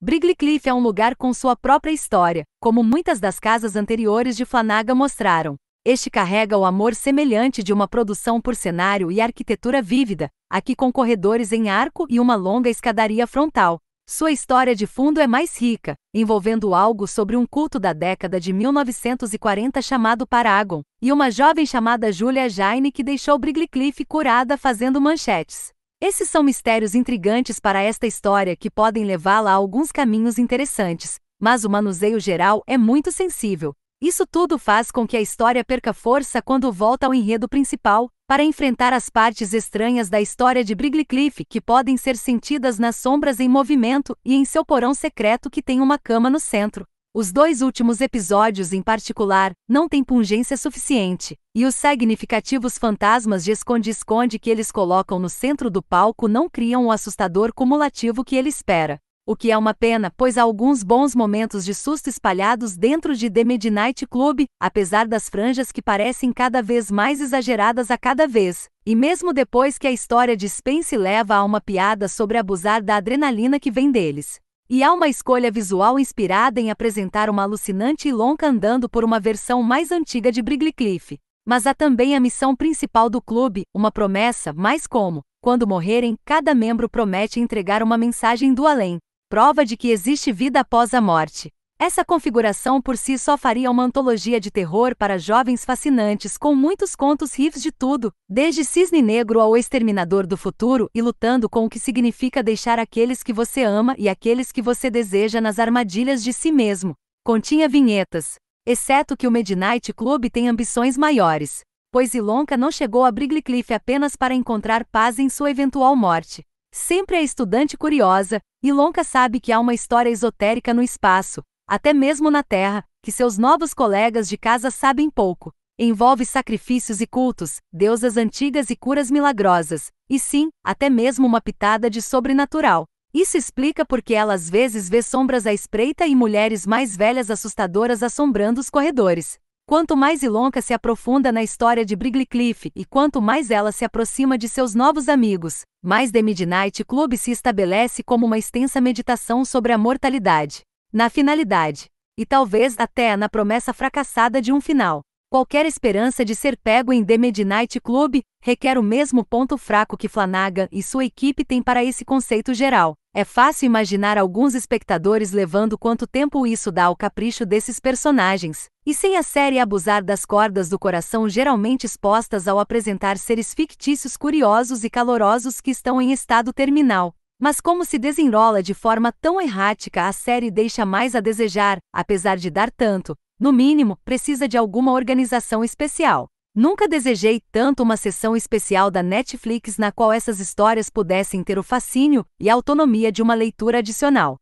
Brigley Cliff é um lugar com sua própria história, como muitas das casas anteriores de Flanaga mostraram. Este carrega o amor semelhante de uma produção por cenário e arquitetura vívida, aqui com corredores em arco e uma longa escadaria frontal. Sua história de fundo é mais rica, envolvendo algo sobre um culto da década de 1940 chamado Paragon, e uma jovem chamada Julia Jaine que deixou Brigley Cliff curada fazendo manchetes. Esses são mistérios intrigantes para esta história que podem levá-la a alguns caminhos interessantes, mas o manuseio geral é muito sensível. Isso tudo faz com que a história perca força quando volta ao enredo principal, para enfrentar as partes estranhas da história de Cliff que podem ser sentidas nas sombras em movimento e em seu porão secreto que tem uma cama no centro. Os dois últimos episódios, em particular, não têm pungência suficiente, e os significativos fantasmas de esconde-esconde que eles colocam no centro do palco não criam o assustador cumulativo que ele espera. O que é uma pena, pois há alguns bons momentos de susto espalhados dentro de The Midnight Club, apesar das franjas que parecem cada vez mais exageradas a cada vez. E mesmo depois que a história de Spence leva a uma piada sobre abusar da adrenalina que vem deles. E há uma escolha visual inspirada em apresentar uma alucinante Ilonka andando por uma versão mais antiga de Cliff. Mas há também a missão principal do clube, uma promessa, mais como, quando morrerem, cada membro promete entregar uma mensagem do além, prova de que existe vida após a morte. Essa configuração por si só faria uma antologia de terror para jovens fascinantes com muitos contos riffs de tudo, desde Cisne Negro ao Exterminador do Futuro e lutando com o que significa deixar aqueles que você ama e aqueles que você deseja nas armadilhas de si mesmo. Continha vinhetas. Exceto que o Midnight Club tem ambições maiores, pois Ilonka não chegou a Cliff apenas para encontrar paz em sua eventual morte. Sempre é estudante curiosa, Ilonka sabe que há uma história esotérica no espaço, até mesmo na terra, que seus novos colegas de casa sabem pouco. Envolve sacrifícios e cultos, deusas antigas e curas milagrosas, e sim, até mesmo uma pitada de sobrenatural. Isso explica porque ela às vezes vê sombras à espreita e mulheres mais velhas assustadoras assombrando os corredores. Quanto mais Ilonka se aprofunda na história de Cliff e quanto mais ela se aproxima de seus novos amigos, mais The Midnight Club se estabelece como uma extensa meditação sobre a mortalidade na finalidade, e talvez até na promessa fracassada de um final. Qualquer esperança de ser pego em The Midnight Club requer o mesmo ponto fraco que Flanagan e sua equipe têm para esse conceito geral. É fácil imaginar alguns espectadores levando quanto tempo isso dá ao capricho desses personagens. E sem a série abusar das cordas do coração geralmente expostas ao apresentar seres fictícios curiosos e calorosos que estão em estado terminal, mas como se desenrola de forma tão errática, a série deixa mais a desejar, apesar de dar tanto. No mínimo, precisa de alguma organização especial. Nunca desejei tanto uma sessão especial da Netflix na qual essas histórias pudessem ter o fascínio e a autonomia de uma leitura adicional.